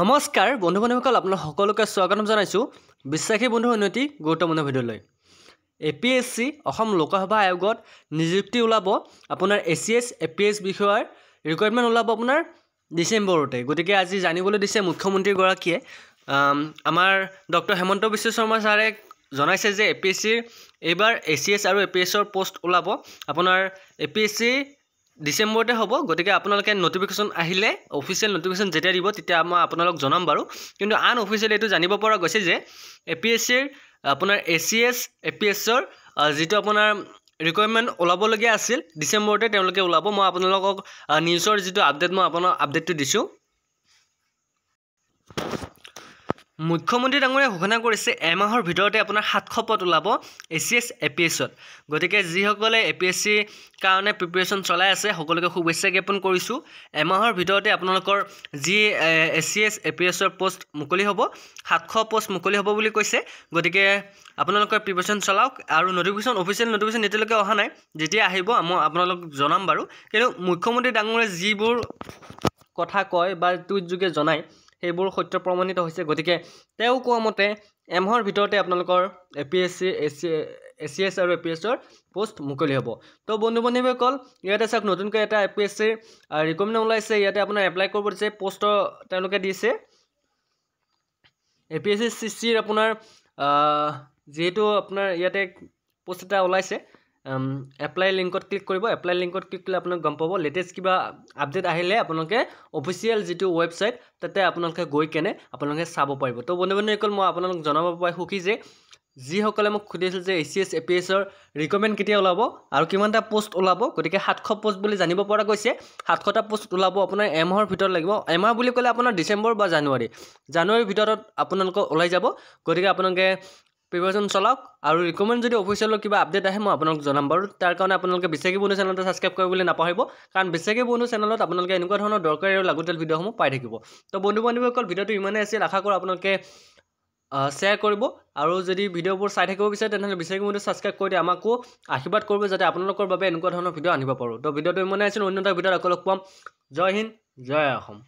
নমস্কাৰ বন্ধু বান্ধৱীসকল আপোনাৰ সকলোকে স্বাগতম জনাইছোঁ বিশ্বাসী বন্ধু উন্নতি গুৰুত্বপূৰ্ণ ভিডিঅ'লৈ A P S C Assam লোকসভা আয়োগত নিযুক্তি ওলাব আপোনাৰ A C S A P S বিষয়াৰ ৰিকুৱাৰমেণ্ট ওলাব আপোনাৰ ডিচেম্বৰতে গতিকে আজি জানিবলৈ দিছে মুখ্যমন্ত্ৰীগৰাকীয়ে আমাৰ ডক্টৰ হেমন্ত বিশ্ব শৰ্মা ছাৰে জনাইছে যে এ পি এছ চিৰ এইবাৰ এ চি এছ আৰু এ পি এছৰ পোষ্ট ওলাব আপোনাৰ এ পি এছ চি ডিচেম্বৰতে হ'ব গতিকে আপোনালোকে ন'টিফিকেশ্যন আহিলে অফিচিয়েল ন'টিফিকেশ্যন যেতিয়া দিব তেতিয়া মই আপোনালোক জনাম বাৰু কিন্তু আন অফিচিয়েল এইটো জানিব পৰা গৈছে যে এ পি এছ চিৰ আপোনাৰ A C S A P এছৰ যিটো আপোনাৰ ৰিকুৱাৰমেণ্ট ওলাবলগীয়া আছিল ডিচেম্বৰতে তেওঁলোকে ওলাব মই আপোনালোকক নিউজৰ যিটো আপডেট মই আপোনাৰ আপডেটটো দিছোঁ মুখ্যমন্ত্ৰী ডাঙৰীয়া ঘোষণা কৰিছে এমাহৰ ভিতৰতে আপোনাৰ সাতশ পদ ওলাব A C S A P এছত গতিকে যিসকলে এ পি এছ চিৰ কাৰণে প্ৰিপেৰেশ্যন চলাই আছে সকলোকে শুভেচ্ছা জ্ঞাপন কৰিছোঁ এমাহৰ ভিতৰতে আপোনালোকৰ যি A C S A P এছৰ পষ্ট মুকলি হ'ব সাতশ পষ্ট মুকলি হ'ব বুলি কৈছে গতিকে আপোনালোকে প্ৰিপেৰেশ্যন চলাওক আৰু ন'টিফিকেশ্যন অফিচিয়েল ন'টিফিকেশ্যন এতিয়ালৈকে অহা নাই যেতিয়া আহিব মই আপোনালোক জনাম বাৰু কিন্তু মুখ্যমন্ত্ৰী ডাঙৰীয়া যিবোৰ কথা কয় বা টুইটযোগে জনায় সেইবোৰ সত্য প্ৰমাণিত হৈছে গতিকে তেওঁ কোৱা মতে এমাহৰ ভিতৰতে আপোনালোকৰ A P S C A C A C S আৰু এ পি এছ চিৰ পোষ্ট মুকলি হ'ব তো বন্ধু বান্ধৱীয়ে কল ইয়াতে চাওক নতুনকৈ এটা এ পি এছ চিৰ ৰিকমেণ্ড ওলাইছে ইয়াতে আপোনাৰ এপ্লাই কৰিব দিছে পোষ্টৰ তেওঁলোকে দিছে A P S C C চিৰ আপোনাৰ যিহেতু আপোনাৰ ইয়াতে পোষ্ট এটা ওলাইছে এপ্লাই লিংকত ক্লিক কৰিব এপ্লাই লিংকত ক্লিক কৰিলে আপোনালোকে গম পাব লেটেষ্ট কিবা আপডেট আহিলে আপোনালোকে অফিচিয়েল যিটো ৱেবছাইট তাতে আপোনালোকে গৈ কেনে আপোনালোকে চাব পাৰিব তো বন্ধু বান্ধৱীসকল মই আপোনালোক জনাব পাৰি সুখী যে যিসকলে মোক সুধিছিল যে A C S A P এছৰ ৰিকমেণ্ড কেতিয়া ওলাব আৰু কিমানটা পোষ্ট ওলাব গতিকে সাতশ পোষ্ট বুলি জানিব পৰা গৈছে সাতশটা পোষ্ট ওলাব আপোনাৰ এমাহৰ ভিতৰত লাগিব এমাহ বুলি ক'লে আপোনাৰ ডিচেম্বৰ বা জানুৱাৰী জানুৱাৰীৰ ভিতৰত আপোনালোকৰ ওলাই যাব গতিকে আপোনালোকে প্ৰিভেশ্যন চলাওক আৰু ৰিকমেণ্ড যদি অফিচিয়েলৰ কিবা আপডেট আহে মই আপোনালোক জনাম বাৰু তাৰ কাৰণে আপোনালোকে বিশেষকৈ বন্ধু চেনেলটো ছাবস্ক্ৰাইব কৰিবলৈ নাপাহৰিব কাৰণ বিশেষকৈ বন্ধু চেনেলত আপোনালোকে এনেকুৱা ধৰণৰ দৰকাৰী আৰু লাগতিয়াল ভিডিঅ'সমূহ পাই থাকিব তো বন্ধু বান্ধৱীসকল ভিডিঅ'টো ইমানেই আছিল আশা কৰোঁ আপোনালোকে শ্বেয়াৰ কৰিব আৰু যদি ভিডিঅ'বোৰ চাই থাকিব বিচাৰে তেনেহ'লে বিশেষকৈ বন্ধু ছাবস্ক্ৰাইব কৰি দিয়ে আমাকো আশীৰ্বাদ কৰিব যাতে আপোনালোকৰ বাবে এনেকুৱা ধৰণৰ ভিডিঅ' আনিব পাৰোঁ তো ভিডিঅ'টো ইমানেই আছিল অন্য এটা ভিডিঅ'ত আকৌ লগ পাম জয় হিন্দ জয় অসম